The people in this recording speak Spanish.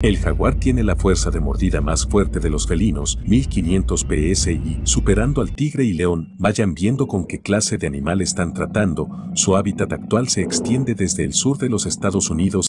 El jaguar tiene la fuerza de mordida más fuerte de los felinos, 1500 psi, superando al tigre y león. Vayan viendo con qué clase de animal están tratando. Su hábitat actual se extiende desde el sur de los Estados Unidos